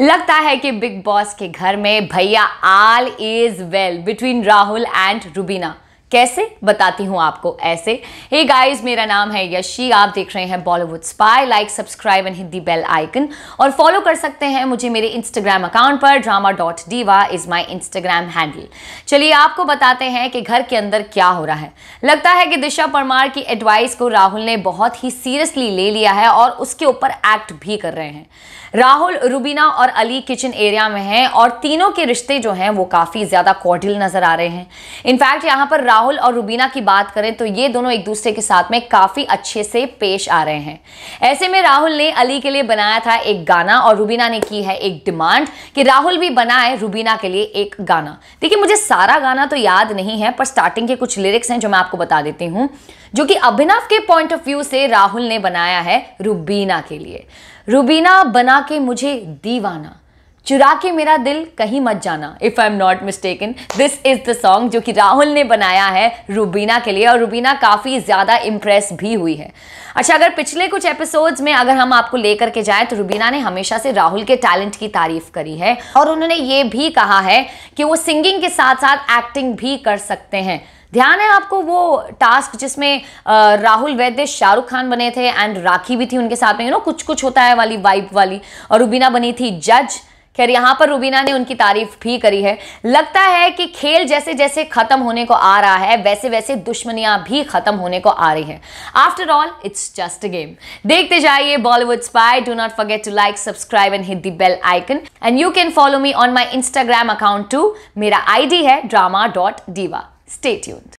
लगता है कि बिग बॉस के घर में भैया all is well between Rahul and Rubina कैसे बताती हूँ आपको ऐसे हे hey गाइस मेरा नाम है यशी आप देख रहे हैं Bollywood spy like subscribe and hit the bell icon और फॉलो कर सकते हैं मुझे मेरे इंस्टाग्राम अकाउंट पर drama dot diva is my Instagram handle चलिए आपको बताते हैं कि घर के अंदर क्या हो रहा है लगता है कि दिशा परमार की एडवाइस को राहुल ने बहुत ही सीरियसली ले लिया है और उसके ऊपर एक्ट भी कर रहे हैं राहुल रूबीना और अली किचन एरिया में हैं और तीनों के रिश्ते जो हैं वो काफ़ी ज़्यादा कॉडिल नज़र आ रहे हैं इनफैक्ट यहाँ पर राहुल राहुल और रूबीना की बात करें तो ये दोनों एक दूसरे के साथ में काफ़ी अच्छे से पेश आ रहे हैं ऐसे में राहुल ने अली के लिए बनाया था एक गाना और रूबीना ने की है एक डिमांड कि राहुल भी बनाए रूबीना के लिए एक गाना देखिए मुझे सारा गाना तो याद नहीं है पर स्टार्टिंग के कुछ लिरिक्स हैं जो मैं आपको बता देती हूँ जो कि अभिनव के पॉइंट ऑफ व्यू से राहुल ने बनाया है रुबीना के लिए रूबीना बना के मुझे दीवाना चुरा के मेरा दिल कहीं मत जाना if I am not in this is the song जो कि राहुल ने बनाया है रूबीना के लिए और रूबीना काफ़ी ज़्यादा इम्प्रेस भी हुई है अच्छा अगर पिछले कुछ एपिसोड्स में अगर हम आपको लेकर के जाएं तो रूबीना ने हमेशा से राहुल के टैलेंट की तारीफ करी है और उन्होंने ये भी कहा है कि वो सिंगिंग के साथ साथ एक्टिंग भी कर सकते हैं ध्यान है आपको वो टास्क जिसमें राहुल वैद्य शाहरुख खान बने थे एंड राखी भी थी उनके साथ में यू नो कुछ कुछ होता है वाली वाइब वाली और रूबीना बनी थी जज खैर यहां पर रूबीना ने उनकी तारीफ भी करी है लगता है कि खेल जैसे जैसे खत्म होने को आ रहा है वैसे वैसे दुश्मनियां भी खत्म होने को आ रही हैं after all it's just a game देखते जाइए Bollywood spy do not forget to like subscribe and hit the bell icon and you can follow me on my Instagram account to मेरा आई है ड्रामा डॉट डीवा स्टेट्यून